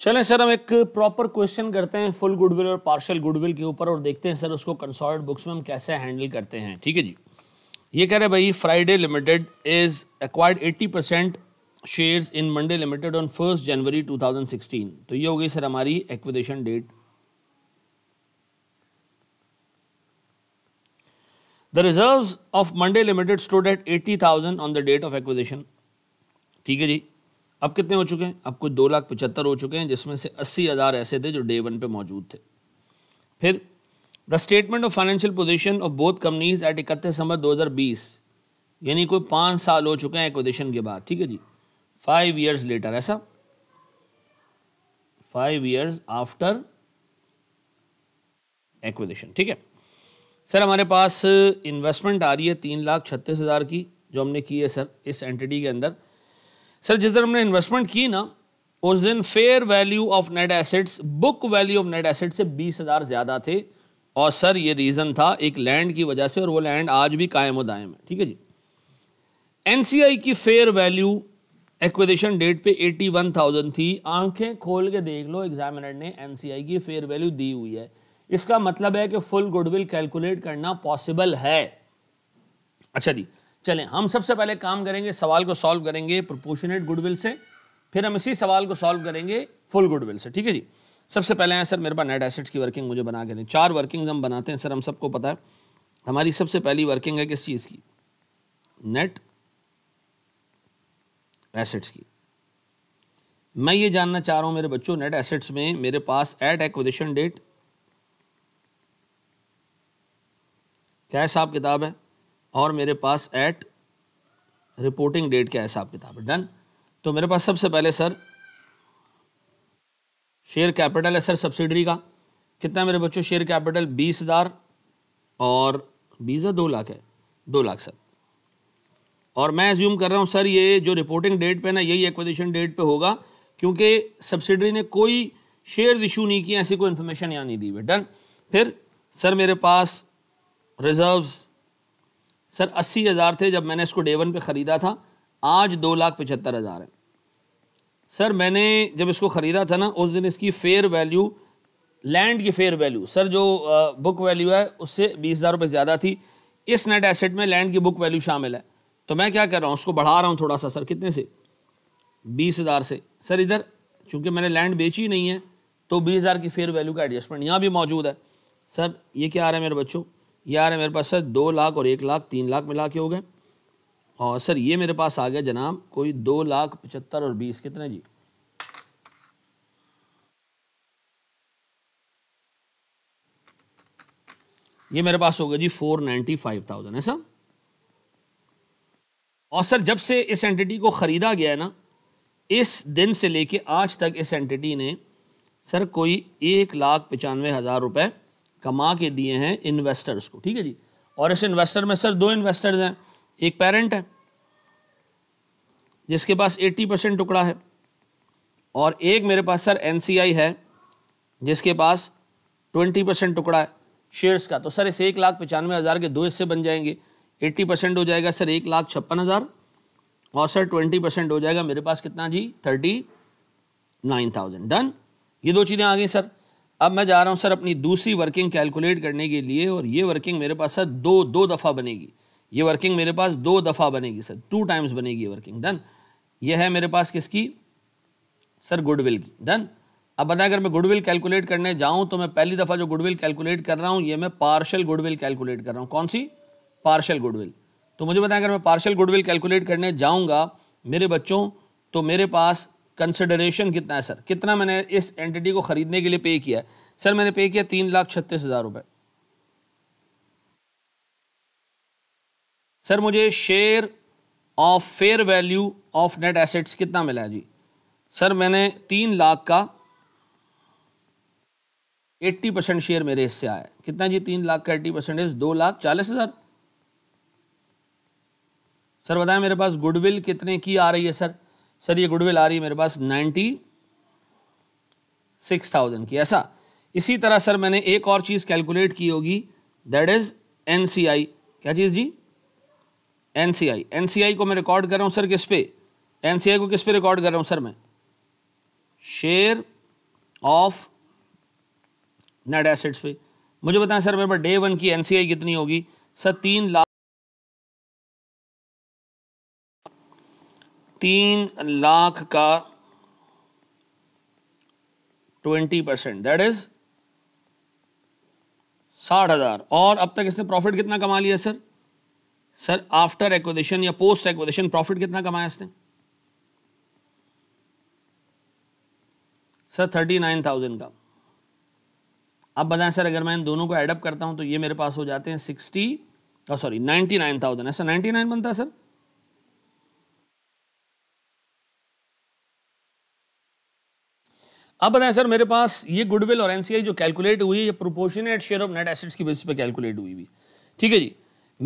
चलें सर हम एक प्रॉपर क्वेश्चन करते हैं फुल गुडविल और पार्शियल गुडविल के ऊपर और देखते हैं सर उसको कंसॉल्ट बुक्स में हम कैसे हैंडल करते हैं ठीक है जी ये कह रहे हैं भाई Friday limited is acquired 80 percent shares in Monday limited on first January 2016 तो ये हो गई सर हमारी acquisition date the reserve of Monday limited stood eight thousand on the date of acquisition ठीक है जी अब कितने हो चुके हैं अब कोई दो लाख पचहत्तर हो चुके हैं जिसमें से अस्सी हज़ार ऐसे थे जो डे वन पे मौजूद थे फिर the statement of financial position of both companies at इकतीस दिसंबर 2020 यानी कोई पाँच साल हो चुके हैं एक्विजिशन के बाद ठीक है जी फाइव ईयर्स लेटर ऐसा फाइव ईयर्स आफ्टर एक्विजिशन ठीक है सर हमारे पास इन्वेस्टमेंट आ रही है तीन लाख छत्तीस हज़ार की जो हमने की है सर इस एंटिटी के अंदर सर जिस दिन हमने इन्वेस्टमेंट की ना उस दिन fair value of net assets book value of net asset से बीस हज़ार ज़्यादा थे और सर ये रीज़न था एक लैंड की वजह से और वो लैंड आज भी कायम दायम है ठीक है जी एनसीआई की फेयर वैल्यू एक्विजिशन डेट पे 81,000 थी आंखें खोल के देख लो एग्जामिनर ने एनसीआई की फेयर वैल्यू दी हुई है इसका मतलब है कि फुल गुडविल कैलकुलेट करना पॉसिबल है अच्छा जी चलें हम सबसे पहले काम करेंगे सवाल को सॉल्व करेंगे प्रोपोर्शनेट गुडविल से फिर हम इसी सवाल को सॉल्व करेंगे फुल गुडविल से ठीक है जी सबसे पहले हैं सर मेरे पास नेट एसेट्स की वर्किंग मुझे बना के दें चार वर्किंग हम बनाते हैं सर हम सबको पता है हमारी सबसे पहली वर्किंग है किस चीज़ की नेट एसेट्स की मैं ये जानना चाह रहा हूँ मेरे बच्चों नेट एसेट्स में मेरे पास एट एक्विजिशन डेट क्या हिसाब किताब है और मेरे पास एट रिपोर्टिंग डेट क्या हिसाब किताब है डन तो मेरे पास सबसे पहले सर शेयर कैपिटल है सर सब्सिडरी का कितना मेरे बच्चों शेयर कैपिटल बीस हज़ार और बीस हज़ार दो लाख है दो लाख सर और मैं एज्यूम कर रहा हूँ सर ये जो रिपोर्टिंग डेट पे ना यही एक्विजिशन डेट पे होगा क्योंकि सब्सिडरी ने कोई शेयर इशू नहीं किया ऐसी कोई इन्फॉर्मेशन यहाँ नहीं दी हुई डन फिर सर मेरे पास रिजर्व्स सर अस्सी हज़ार थे जब मैंने इसको डे वन पर ख़रीदा था आज दो लाख पचहत्तर हज़ार है सर मैंने जब इसको ख़रीदा था ना उस दिन इसकी फ़ेयर वैल्यू लैंड की फेयर वैल्यू सर जो बुक वैल्यू है उससे बीस हज़ार रुपये ज़्यादा थी इस नेट एसेट में लैंड की बुक वैल्यू शामिल है तो मैं क्या कर रहा हूँ उसको बढ़ा रहा हूँ थोड़ा सा सर कितने से बीस हज़ार से सर इधर चूँकि मैंने लैंड बेची नहीं है तो बीस हज़ार की फेयर वैल्यू का एडजस्टमेंट यहाँ भी मौजूद है सर ये क्या आ रहा है मेरे बच्चों यार मेरे पास सर दो लाख और एक लाख तीन लाख मिला के हो गए और हाँ, सर ये मेरे पास आ गया जनाब कोई दो लाख पचहत्तर और बीस कितने जी ये मेरे पास हो गया जी फोर नाइन्टी फाइव थाउजेंड है सर और सर जब से इस एंटिटी को ख़रीदा गया है ना इस दिन से लेके आज तक इस एंटिटी ने सर कोई एक लाख पचानवे हज़ार रुपये कमा के दिए हैं इन्वेस्टर्स को ठीक है जी और इस इन्वेस्टर में सर दो इन्वेस्टर्स हैं एक पेरेंट है जिसके पास 80 परसेंट टुकड़ा है और एक मेरे पास सर एन है जिसके पास 20 परसेंट टुकड़ा है शेयर्स का तो सर इस एक लाख पचानवे हज़ार के दो हिस्से बन जाएंगे 80 परसेंट हो जाएगा सर एक लाख छप्पन हज़ार और सर 20 परसेंट हो जाएगा मेरे पास कितना जी थर्टी नाइन थाउजेंड डन ये दो चीज़ें आ गई सर अब मैं जा रहा हूँ सर अपनी दूसरी वर्किंग कैलकुलेट करने के लिए और ये वर्किंग मेरे पास सर दो दो दफ़ा बनेगी ये वर्किंग मेरे पास दो दफ़ा बनेगी सर टू टाइम्स बनेगी ये वर्किंग डन ये है मेरे पास किसकी सर गुडविल की डन अब बताएं अगर मैं गुडविल कैलकुलेट करने जाऊं तो मैं पहली दफ़ा जो गुडविल कैलकुलेट कर रहा हूँ ये मैं पार्शल गुडविल कैलकुलेट कर रहा हूँ कौन सी पार्शल गुडविल तो मुझे बताएं अगर मैं पार्शल गुडविल कैलकुलेट करने जाऊँगा मेरे बच्चों तो मेरे पास कंसिडरेशन कितना है सर कितना मैंने इस एंटिटी को ख़रीदने के लिए पे किया है सर मैंने पे किया तीन लाख छत्तीस हज़ार रुपये सर मुझे share of fair value of net assets कितना मिला है जी सर मैंने तीन लाख का एट्टी परसेंट शेयर मेरे हिस्से आया है कितना जी तीन लाख का एट्टी परसेंटेज दो लाख चालीस हज़ार सर बताएं मेरे पास गुडविल कितने की आ रही है सर सर ये गुडविल आ रही है मेरे पास नाइन्टी सिक्स थाउजेंड की ऐसा इसी तरह सर मैंने एक और चीज़ कैलकुलेट की होगी that is N C I क्या चीज़ G N C I N C आई को मैं रिकॉर्ड कर रहा हूँ सर किस पे एन सी आई को किस पे रिकॉर्ड कर रहा हूँ सर मैं शेयर ऑफ नेट एसेट्स पे मुझे बताएं सर मेरे पास डे वन की एन सी आई कितनी होगी सर तीन लाख तीन लाख का ट्वेंटी परसेंट दैट इज साठ हजार और अब तक इसने प्रॉफिट कितना कमा लिया सर सर आफ्टर एक्विजिशन या पोस्ट एक्विजिशन प्रॉफिट कितना कमाया इसने सर थर्टी नाइन थाउजेंड का अब बताएं सर अगर मैं इन दोनों को एडअप करता हूं तो ये मेरे पास हो जाते हैं sixty sorry ninety nine thousand ऐसा नाइन्टी नाइन बनता है सर अब बताएं सर मेरे पास ये गुडविल और एनसीआई जो कैलकुलेट हुई है proportionate share of net assets की बेसिस पे कैलकुलेट हुई हुई ठीक है जी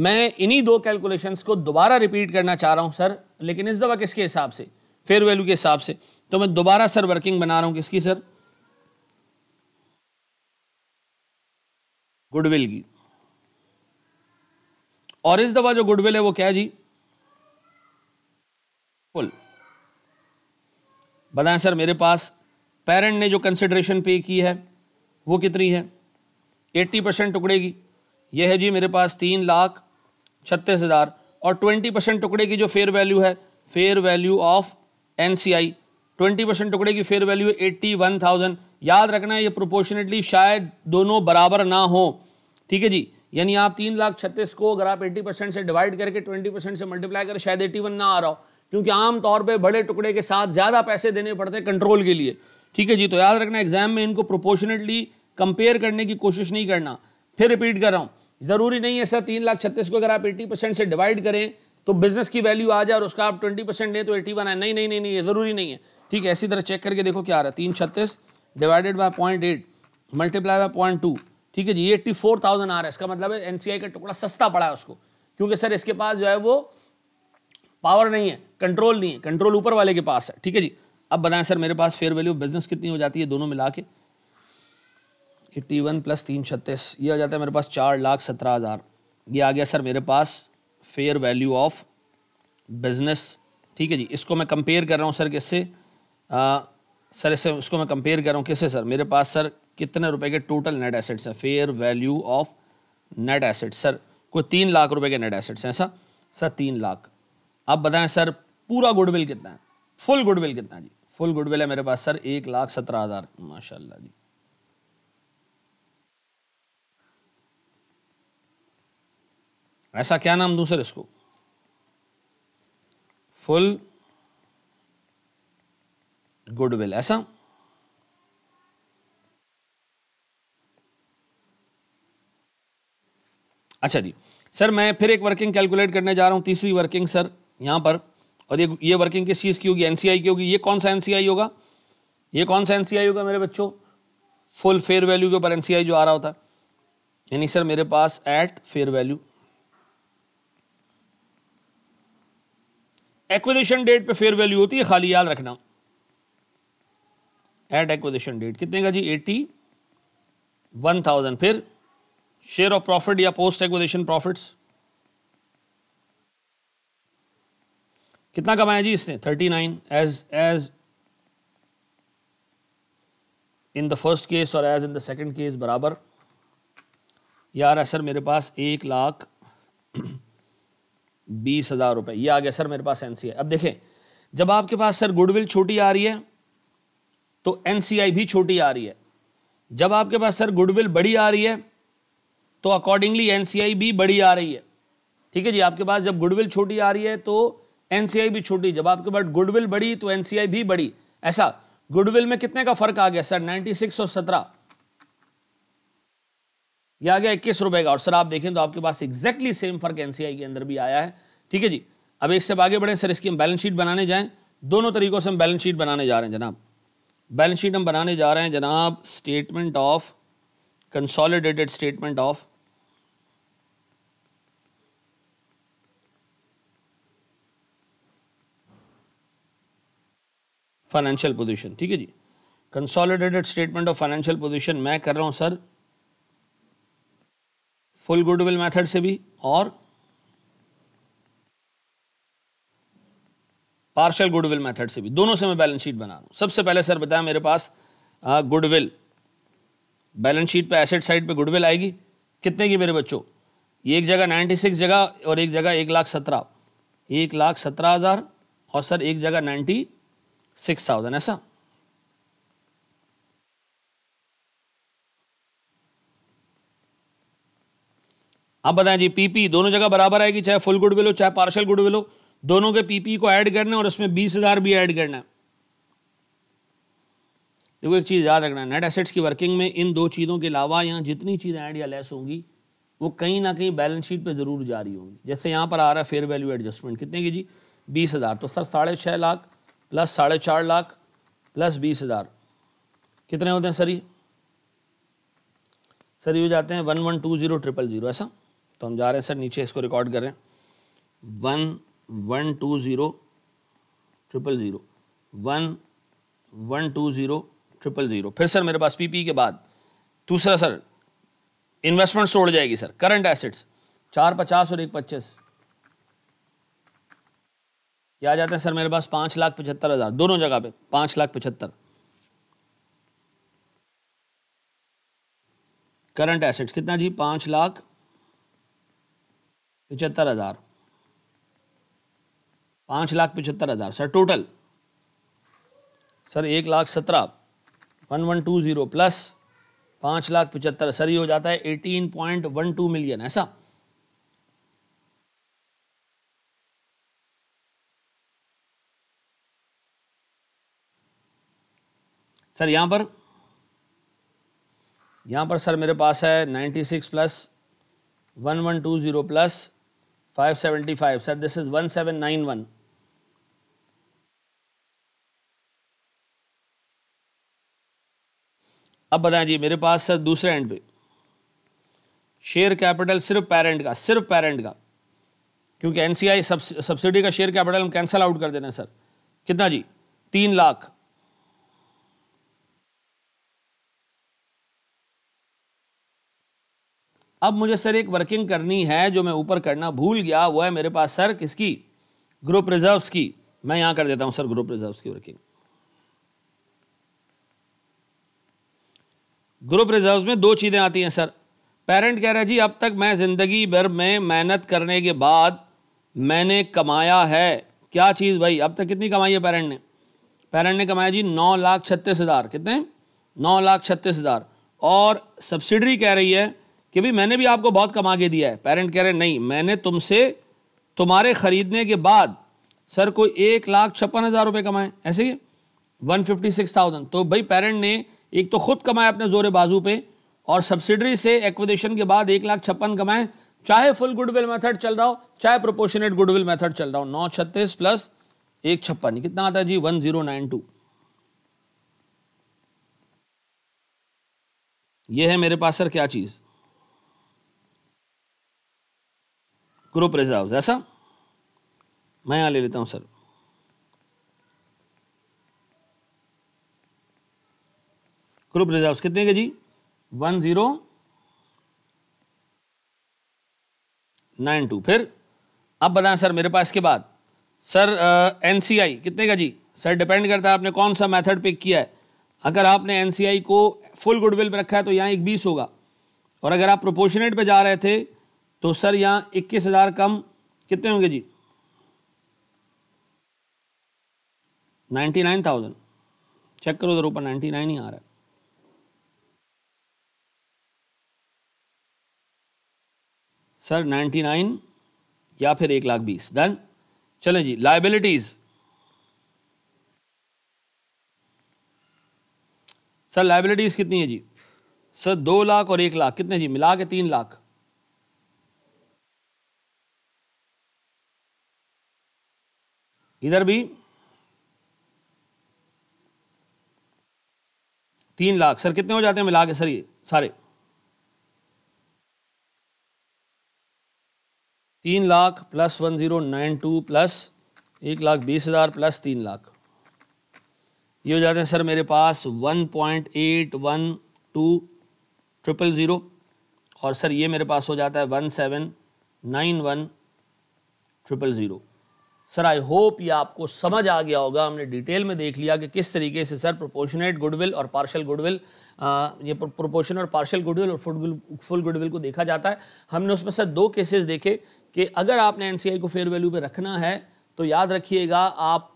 मैं इन्हीं दो कैलकुलेशंस को दोबारा रिपीट करना चाह रहा हूं सर लेकिन इस दफ़ा किसके हिसाब से फेयर वैल्यू के हिसाब से तो मैं दोबारा सर वर्किंग बना रहा हूं किसकी सर गुडविल की और इस दफ़ा जो गुडविल है वो क्या है जी फुल बताएं सर मेरे पास पेरेंट ने जो कंसिड्रेशन पे की है वो कितनी है एट्टी परसेंट टुकड़े की यह है जी मेरे पास तीन लाख छत्तीस हज़ार और ट्वेंटी परसेंट टुकड़े की जो फेयर वैल्यू है fair value of N C I twenty percent टुकड़े की fair value eighty one thousand याद रखना है ये प्रोपोर्शनेटली शायद दोनों बराबर ना हो ठीक है जी यानी आप तीन लाख छत्तीस को अगर आप एट्टी परसेंट से डिवाइड करके ट्वेंटी परसेंट से मल्टीप्लाई करें शायद एट्टी वन ना आ रहा हो क्योंकि आमतौर पर बड़े टुकड़े के साथ ज़्यादा पैसे देने पड़ते हैं कंट्रोल के लिए ठीक है जी तो याद रखना एग्जाम में इनको प्रोपोर्शनेटली कंपेयर करने की कोशिश नहीं करना फिर रिपीट कर रहा हूँ ज़रूरी नहीं है सर तीन लाख छत्तीस को अगर आप एट्टी परसेंट से डिवाइड करें तो बिजनेस की वैल्यू आ जाए और उसका आप ट्वेंटी परसेंट दें तो एटी वन आए नहीं नहीं नहीं नहीं ये ज़रूरी नहीं है ठीक है इसी तरह चेक करके देखो क्या आ रहा है तीन छत्तीस divided by point eight multiply by point two ठीक है जी एट्टी फोर थाउजेंड आ रहा है इसका मतलब है एन का टुकड़ा सस्ता पड़ा है उसको क्योंकि सर इसके पास जो है वो पावर नहीं है कंट्रोल नहीं है कंट्रोल ऊपर वाले के पास है ठीक है जी अब बताएं सर मेरे पास फेयर वैल्यू बिजनेस कितनी हो जाती है दोनों मिला के एट्टी वन प्लस तीन छत्तीस ये हो जाता है मेरे पास चार लाख सत्रह हज़ार ये आ गया सर मेरे पास फेयर वैल्यू ऑफ बिजनेस ठीक है जी इसको मैं कंपेयर कर रहा हूँ सर किससे सर इससे उसको मैं कंपेयर कर रहा हूँ किससे सर मेरे पास सर कितने रुपए के टोटल नेट एसेट्स हैं fair value of net assets sir कोई तीन लाख रुपए के नेट एसेट्स हैं सर सर तीन लाख अब बताएं सर पूरा गुडविल कितना है फुल गुडविल कितना है जी फुल गुडविल है मेरे पास सर एक लाख सत्रह हज़ार माशा जी ऐसा क्या नाम दूं सर इसको फुल गुडविल ऐसा अच्छा जी सर मैं फिर एक वर्किंग कैलकुलेट करने जा रहा हूं तीसरी वर्किंग सर यहां पर और ये ये वर्किंग किस चीज़ की होगी एनसीआई की होगी ये कौन सा एनसीआई होगा ये कौन सा एनसीआई होगा मेरे बच्चों फुल फेयर वैल्यू के ऊपर एनसीआई जो आ रहा होता यानी सर मेरे पास at fair value acquisition date पे फेयर वैल्यू होती है खाली याद रखना एट एक्विजिशन डेट कितने का जी एटी वन थाउजेंड फिर शेयर ऑफ प्रॉफिट या पोस्ट एक्विजिशन प्रॉफिट्स कितना कमाया जी इसने thirty nine as as in the first case और as in the second case बराबर यार है सर मेरे पास एक लाख बीस हज़ार रुपये ये आ गया सर मेरे पास एन सी आई अब देखें जब आपके पास सर गुडविल छोटी आ रही है तो एन सी आई भी छोटी आ रही है जब आपके पास सर गुडविल बड़ी आ रही है तो अकॉर्डिंगली एन सी आई भी बड़ी आ रही है ठीक है जी आपके पास जब गुडविल छोटी आ रही है तो एनसीआई भी छोटी जब आपके पास गुडविल बढ़ी तो एनसीआई भी बढ़ी ऐसा गुडविल में कितने का फर्क आ गया सर 96 और 17 ये आ गया इक्कीस रुपए का और सर आप देखें तो आपके पास एग्जैक्टली सेम फर्क एनसीआई के अंदर भी आया है ठीक है जी अब एक स्टेप आगे बढ़े सर इसकी हम बैलेंस शीट बनाने जाएं दोनों तरीकों से हम बैलेंस शीट बनाने जा रहे हैं जनाब बैलेंस शीट हम बनाने जा रहे हैं जनाब statement of consolidated statement of financial position ठीक है जी consolidated statement of financial position मैं कर रहा हूँ सर फुल गुडविल मेथड से भी और पार्शल गुडविल मेथड से भी दोनों से मैं बैलेंस शीट बना रहा हूँ सबसे पहले सर बताया मेरे पास गुडविल बैलेंस शीट पे एसेट साइड पे गुडविल आएगी कितने की मेरे बच्चों ये एक जगह 96 जगह और एक जगह एक लाख सत्रह एक लाख सत्रह हज़ार और सर एक जगह नाइन्टी सिक्स थाउजेंड ऐसा आप बताएं जी पीपी दोनों जगह बराबर आएगी चाहे फुल गुडविल हो चाहे पार्शल गुडविल हो दोनों के पीपी को ऐड करना है और इसमें बीस हजार भी ऐड करना है देखो एक चीज़ याद रखना नेट एसेट्स की वर्किंग में इन दो चीज़ों के अलावा यहां जितनी चीज़ें ऐड या लेस होंगी वो कहीं ना कहीं बैलेंस शीट पे ज़रूर जारी होंगी जैसे यहां पर आ रहा है फेयर वैल्यू एडजस्टमेंट कितने की जी बीस हज़ार तो सर साढ़े छह लाख प्लस साढ़े चार लाख प्लस बीस हज़ार कितने होते हैं सर ये सर ये हो जाते हैं one one two zero triple zero ऐसा तो हम जा रहे हैं सर नीचे इसको रिकॉर्ड कर रहे हैं one one two zero triple zero one one two zero triple zero फिर सर मेरे पास पीपी e के बाद दूसरा सर इन्वेस्टमेंट छोड़ जाएगी सर करंट एसेट्स चार पचास और एक पच्चीस ये आ जाते हैं सर मेरे पास पाँच लाख पचहत्तर हज़ार दोनों जगह पे पाँच लाख पचहत्तर करंट एसेट्स कितना जी पाँच लाख पचहत्तर हज़ार पाँच लाख पचहत्तर हज़ार सर टोटल सर एक लाख सत्रह one one two zero plus पाँच लाख पचहत्तर सर ये हो जाता है eighteen point one two million ऐसा सर यहाँ पर यहाँ पर सर मेरे पास है ninety six plus one one two zero plus five seventy five sir this is one seven nine one अब बताएं जी मेरे पास सर दूसरे एंड पे शेयर कैपिटल सिर्फ पेरेंट का सिर्फ पेरेंट का क्योंकि एन सी आई सब्सिडी का शेयर कैपिटल हम कैंसिल आउट कर देना सर कितना जी तीन लाख अब मुझे सर एक वर्किंग करनी है जो मैं ऊपर करना भूल गया वो है मेरे पास सर किसकी ग्रुप रिजर्व्स की मैं यहां कर देता हूँ सर ग्रुप रिजर्व्स की वर्किंग ग्रुप रिजर्व्स में दो चीज़ें आती हैं सर पेरेंट कह रहे हैं जी अब तक मैं ज़िंदगी भर में मेहनत करने के बाद मैंने कमाया है क्या चीज़ भाई अब तक कितनी कमाई है पेरेंट ने पेरेंट ने कमाया जी नौ लाख छत्तीस हज़ार कितने नौ लाख छत्तीस हज़ार और सब्सिडरी कह रही है कि भाई मैंने भी आपको बहुत कमा के दिया है पेरेंट कह रहे नहीं मैंने तुमसे तुम्हारे ख़रीदने के बाद सर कोई एक लाख छप्पन हज़ार रुपये कमाए ऐसे ही वन फिफ्टी सिक्स थाउजेंड तो भाई पेरेंट ने एक तो ख़ुद कमाए अपने जोरे बाजू पे और सब्सिडरी से एक्विजिशन के बाद एक लाख छप्पन कमाए चाहे फुल गुडविल मेथड चल रहा हो चाहे प्रोपोर्शनेट गुडविल मेथड चल रहा हो नौ छत्तीस प्लस एक छप्पन कितना आता है जी वन जीरो नाइन टू ये है मेरे पास सर क्या चीज़ ग्रुप रिजर्व ऐसा मैं यहाँ ले लेता हूँ सर ग्रुप रिजर्व कितने के जी वन जीरो नाइन टू फिर अब बताएं सर मेरे पास के बाद सर एन सी आई कितने का जी सर डिपेंड करता है आपने कौन सा मेथड पिक किया है अगर आपने एन सी आई को फुल गुडविल में रखा है तो यहाँ एक बीस होगा और अगर आप प्रोपोर्शनेट पे जा रहे थे तो सर यहाँ इक्कीस हज़ार कम कितने होंगे जी नाइन्टी नाइन थाउजेंड चेक करो उधर ऊपर नाइन्टी नाइन ही आ रहा है सर नाइन्टी नाइन या फिर एक लाख बीस डन चलें जी लाइबिलिटीज़ सर लाइबिलिटीज़ कितनी है जी सर दो लाख और एक लाख कितने जी मिला के तीन लाख इधर भी तीन लाख सर कितने हो जाते हैं मिला के सर ये सारे तीन lakh plus one zero nine two plus एक लाख बीस हज़ार प्लस तीन लाख ये हो जाते हैं सर मेरे पास one point eight one two triple zero और सर ये मेरे पास हो जाता है one seven nine one triple zero sir I hope ये आपको समझ आ गया होगा हमने डिटेल में देख लिया कि किस तरीके से सर प्रोपोर्शनेट गुडविल और पार्शल गुडविल ये प्रोपोर्शन और पार्शल गुडविल और फुल फुल गुडविल को देखा जाता है हमने उसमें सर दो केसेस देखे कि अगर आपने एन को फेयर वैल्यू पर रखना है तो याद रखिएगा आप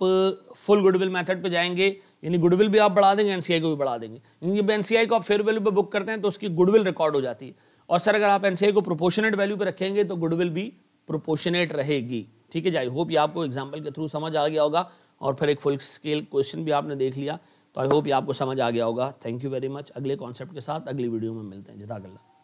फुल गुडविल मेथड पे जाएंगे यानी गुडविल भी आप बढ़ा देंगे एनसीआई को भी बढ़ा देंगे यानी एनसीआई को आप फेयर वैल्यू पे बुक करते हैं तो उसकी गुडविल रिकॉर्ड हो जाती है और सर अगर आप एनसीआई को प्रोपोर्शनेट वैल्यू पे रखेंगे तो गुडविल भी प्रोपोर्शनेट रहेगी ठीक है जी आई होप ये आपको एग्जाम्पल के थ्रू समझ आ गया होगा और फिर एक फुल स्केल क्वेश्चन भी आपने देख लिया तो आई होप ये आपको समझ आ गया होगा थैंक यू वेरी मच अगले कॉन्सेप्ट के साथ अगली वीडियो में मिलते हैं जिदाकल्ला